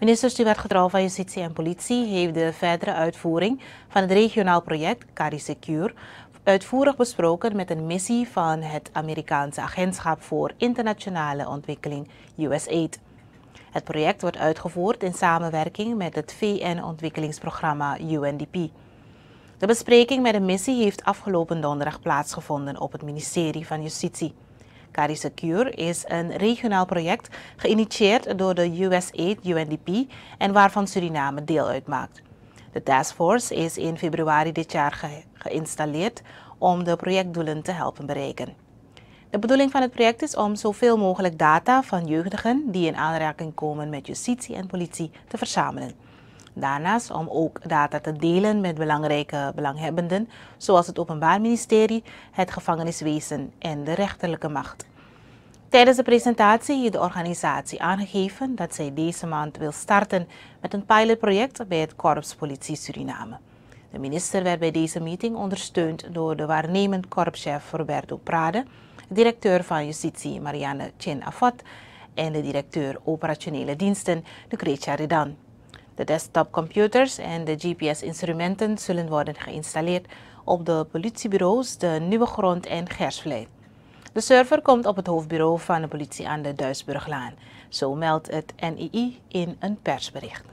Minister Stuart van Justitie en Politie heeft de verdere uitvoering van het regionaal project Secure uitvoerig besproken met een missie van het Amerikaanse Agentschap voor Internationale Ontwikkeling USAID. Het project wordt uitgevoerd in samenwerking met het VN-ontwikkelingsprogramma UNDP. De bespreking met de missie heeft afgelopen donderdag plaatsgevonden op het ministerie van Justitie. Secure is een regionaal project geïnitieerd door de USAID UNDP en waarvan Suriname deel uitmaakt. De taskforce is in februari dit jaar geïnstalleerd om de projectdoelen te helpen bereiken. De bedoeling van het project is om zoveel mogelijk data van jeugdigen die in aanraking komen met justitie en politie te verzamelen. Daarnaast om ook data te delen met belangrijke belanghebbenden, zoals het Openbaar Ministerie, het gevangeniswezen en de rechterlijke macht. Tijdens de presentatie heeft de organisatie aangegeven dat zij deze maand wil starten met een pilotproject bij het Korps Politie Suriname. De minister werd bij deze meeting ondersteund door de waarnemend korpschef Roberto Prade, directeur van Justitie Marianne Chin Afat en de directeur operationele diensten Lucretia Redan. De desktopcomputers en de GPS-instrumenten zullen worden geïnstalleerd op de politiebureaus de Nieuwe Grond en Gersvlei. De server komt op het hoofdbureau van de politie aan de Duisburglaan. Zo meldt het NII in een persbericht.